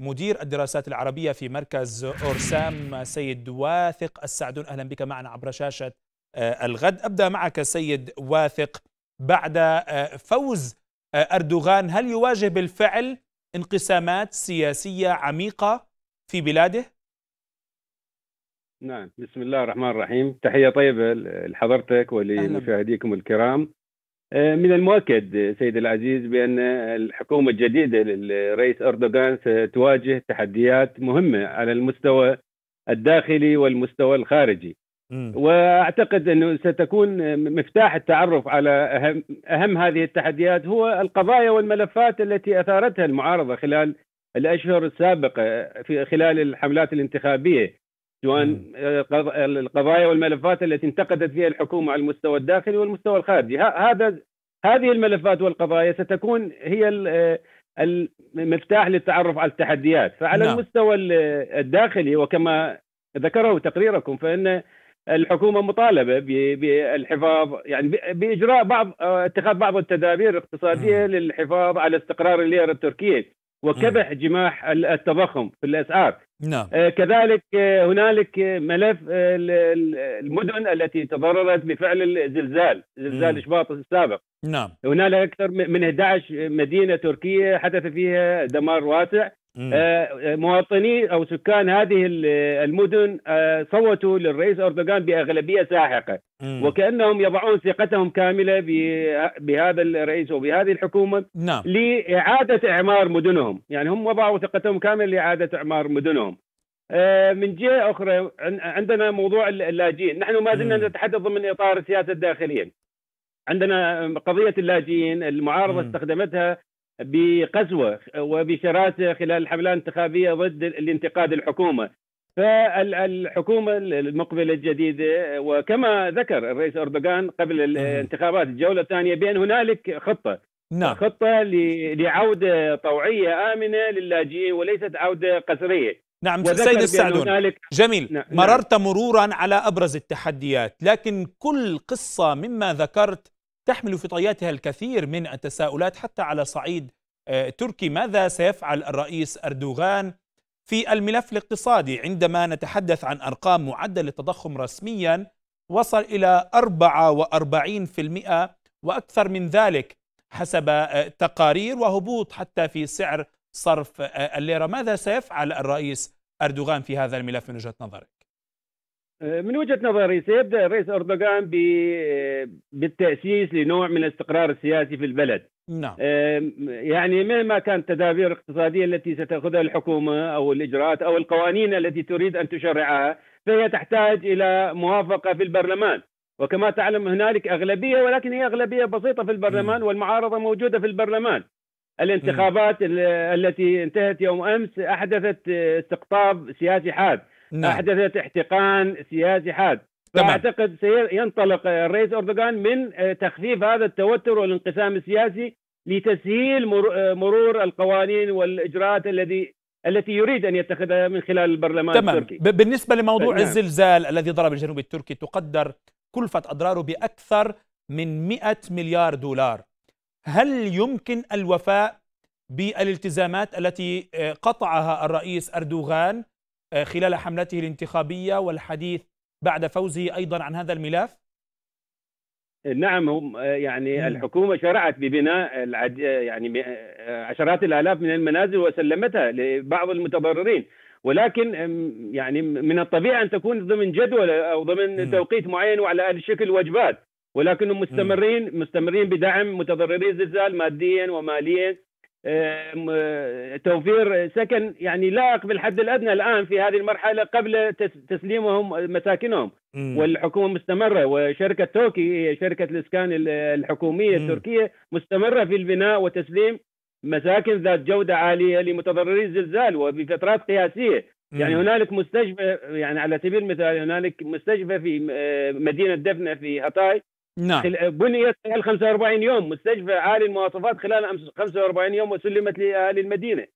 مدير الدراسات العربية في مركز أورسام سيد واثق السعدون أهلا بك معنا عبر شاشة آه، الغد أبدأ معك سيد واثق بعد آه، فوز آه، أردوغان هل يواجه بالفعل انقسامات سياسية عميقة في بلاده؟ نعم بسم الله الرحمن الرحيم تحية طيبة لحضرتك ولمشاهديكم الكرام آه، من المؤكد سيد العزيز بأن الحكومة الجديدة للرئيس أردوغان ستواجه تحديات مهمة على المستوى الداخلي والمستوى الخارجي م. وأعتقد أنه ستكون مفتاح التعرف على أهم, أهم هذه التحديات هو القضايا والملفات التي أثارتها المعارضة خلال الأشهر السابقة في خلال الحملات الانتخابية سواء آه، القضايا والملفات التي انتقدت فيها الحكومه على المستوى الداخلي والمستوى الخارجي هذا هذه الملفات والقضايا ستكون هي المفتاح آه، للتعرف على التحديات فعلى نعم. المستوى الداخلي وكما ذكره تقريركم فان الحكومه مطالبه بالحفاظ يعني باجراء بعض آه، اتخاذ بعض التدابير الاقتصاديه للحفاظ على استقرار الليره التركيه وكبح جماح التضخم في الاسعار نعم. آه، كذلك آه، هنالك آه، ملف المدن التي تضررت بفعل الزلزال زلزال شباط السابق نعم هنالك اكثر من 11 مدينه تركيه حدث فيها دمار واسع آه، آه، مواطني او سكان هذه المدن آه، صوتوا للرئيس اردوغان باغلبيه ساحقه وكانهم يضعون ثقتهم كامله بهذا الرئيس وبهذه الحكومه نعم. لاعاده اعمار مدنهم، يعني هم وضعوا ثقتهم كامله لاعاده اعمار مدنهم. من جهه اخرى عندنا موضوع اللاجئين، نحن ما زلنا نتحدث ضمن اطار السياسه الداخليه. عندنا قضيه اللاجئين المعارضه استخدمتها بقسوه وبشرات خلال الحملات الانتخابيه ضد الانتقاد الحكومه فالحكومه المقبله الجديده وكما ذكر الرئيس اردوغان قبل الانتخابات الجوله الثانيه بان هنالك خطه نعم خطه لعوده طوعيه امنه للاجئين وليست عوده قسريه نعم سيد السعدون جميل نعم،, نعم. مررت مرورا على ابرز التحديات لكن كل قصه مما ذكرت تحمل في طياتها الكثير من التساؤلات حتى على صعيد آه، تركي ماذا سيفعل الرئيس أردوغان في الملف الاقتصادي عندما نتحدث عن أرقام معدل التضخم رسميا وصل إلى 44% وأكثر من ذلك حسب آه، تقارير وهبوط حتى في سعر صرف آه، الليرة ماذا سيفعل الرئيس أردوغان في هذا الملف من وجهة نظرك؟ من وجهه نظري سيبدا الرئيس اردوغان بالتاسيس لنوع من الاستقرار السياسي في البلد نعم آه، يعني مهما كانت التدابير الاقتصاديه التي ستاخذها الحكومه او الاجراءات او القوانين التي تريد ان تشرعها فهي تحتاج الى موافقه في البرلمان وكما تعلم هنالك اغلبيه ولكن هي اغلبيه بسيطه في البرلمان والمعارضه موجوده في البرلمان الانتخابات التي انتهت يوم امس احدثت آه، استقطاب سياسي حاد نعم. احدثت احتقان سياسي حاد فاعتقد سينطلق الرئيس اردوغان من آه، تخفيف هذا التوتر والانقسام السياسي لتسهيل آه، مرور القوانين والاجراءات الذي التي يريد ان يتخذها من خلال البرلمان تمام. التركي بالنسبه لموضوع نعم. الزلزال الذي ضرب الجنوب التركي تقدر كلفه اضراره باكثر من 100 مليار دولار هل يمكن الوفاء بالالتزامات التي آه، قطعها الرئيس اردوغان آه، خلال حملته الانتخابية والحديث بعد فوزه أيضا عن هذا الملف؟ نعم هم آه، يعني الحكومة شرعت ببناء العد... آه، يعني عشرات الآلاف من المنازل وسلمتها لبعض المتضررين ولكن يعني من الطبيعي أن تكون ضمن جدول أو ضمن م. توقيت معين وعلى شكل وجبات ولكنهم مستمرين مستمرين بدعم متضرري الزلزال ماديا وماليا آه، توفير سكن يعني لائق بالحد الادنى الان في هذه المرحله قبل تسليمهم مساكنهم والحكومه مستمره وشركه توكي هي شركه الاسكان الحكوميه التركيه مستمره في البناء وتسليم مساكن ذات جوده عاليه لمتضرري الزلزال وبفترات قياسيه يعني هنالك مستشفى يعني على سبيل المثال هنالك مستشفى في آه، مدينه دفنه في هاتاي نعم بنيت خلال 45 يوم مستشفى عالي المواصفات خلال 45 يوم وسلمت لاهالي المدينة